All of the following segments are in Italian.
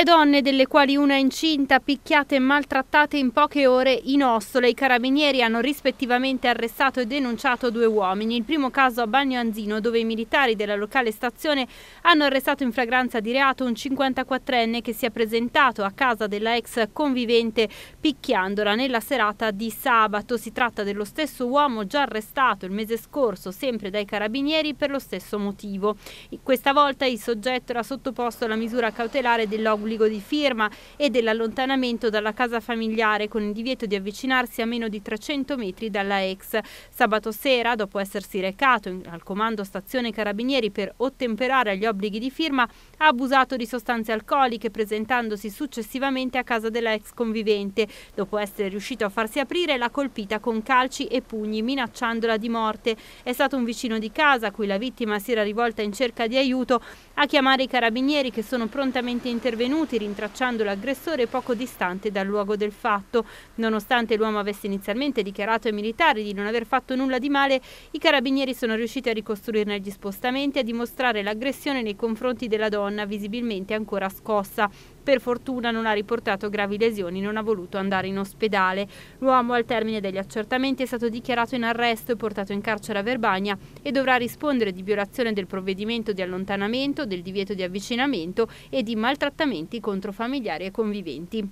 Tre donne, delle quali una incinta, picchiate e maltrattate in poche ore in Ostole. I carabinieri hanno rispettivamente arrestato e denunciato due uomini. Il primo caso a Bagno Anzino, dove i militari della locale stazione hanno arrestato in fragranza di reato un 54enne che si è presentato a casa della ex convivente picchiandola nella serata di sabato. Si tratta dello stesso uomo già arrestato il mese scorso, sempre dai carabinieri, per lo stesso motivo. Questa volta il soggetto era sottoposto alla misura cautelare dell'ogulo dell'obbligo di firma e dell'allontanamento dalla casa familiare con il divieto di avvicinarsi a meno di 300 metri dalla ex. Sabato sera, dopo essersi recato in, al comando stazione Carabinieri per ottemperare agli obblighi di firma, ha abusato di sostanze alcoliche presentandosi successivamente a casa della ex convivente. Dopo essere riuscito a farsi aprire, l'ha colpita con calci e pugni minacciandola di morte. È stato un vicino di casa a cui la vittima si era rivolta in cerca di aiuto a chiamare i carabinieri che sono prontamente intervenuti minuti rintracciando l'aggressore poco distante dal luogo del fatto. Nonostante l'uomo avesse inizialmente dichiarato ai militari di non aver fatto nulla di male, i carabinieri sono riusciti a ricostruirne gli spostamenti e a dimostrare l'aggressione nei confronti della donna, visibilmente ancora scossa. Per fortuna non ha riportato gravi lesioni, non ha voluto andare in ospedale. L'uomo al termine degli accertamenti è stato dichiarato in arresto e portato in carcere a Verbagna e dovrà rispondere di violazione del provvedimento di allontanamento, del divieto di avvicinamento e di maltrattamenti contro familiari e conviventi.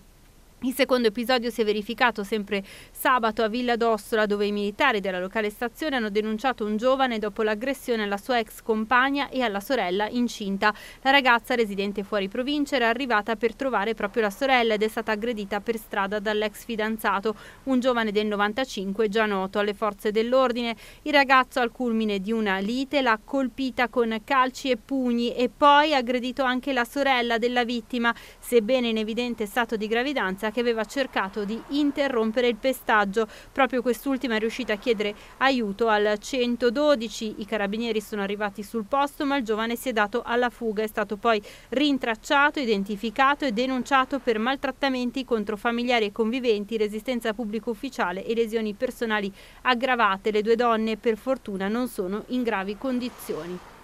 Il secondo episodio si è verificato sempre sabato a Villa d'Ossola dove i militari della locale stazione hanno denunciato un giovane dopo l'aggressione alla sua ex compagna e alla sorella incinta. La ragazza residente fuori provincia era arrivata per trovare proprio la sorella ed è stata aggredita per strada dall'ex fidanzato, un giovane del 95 già noto alle forze dell'ordine. Il ragazzo al culmine di una lite l'ha colpita con calci e pugni e poi ha aggredito anche la sorella della vittima, sebbene in evidente stato di gravidanza che aveva cercato di interrompere il pestaggio. Proprio quest'ultima è riuscita a chiedere aiuto al 112. I carabinieri sono arrivati sul posto, ma il giovane si è dato alla fuga. È stato poi rintracciato, identificato e denunciato per maltrattamenti contro familiari e conviventi, resistenza pubblico ufficiale e lesioni personali aggravate. Le due donne, per fortuna, non sono in gravi condizioni.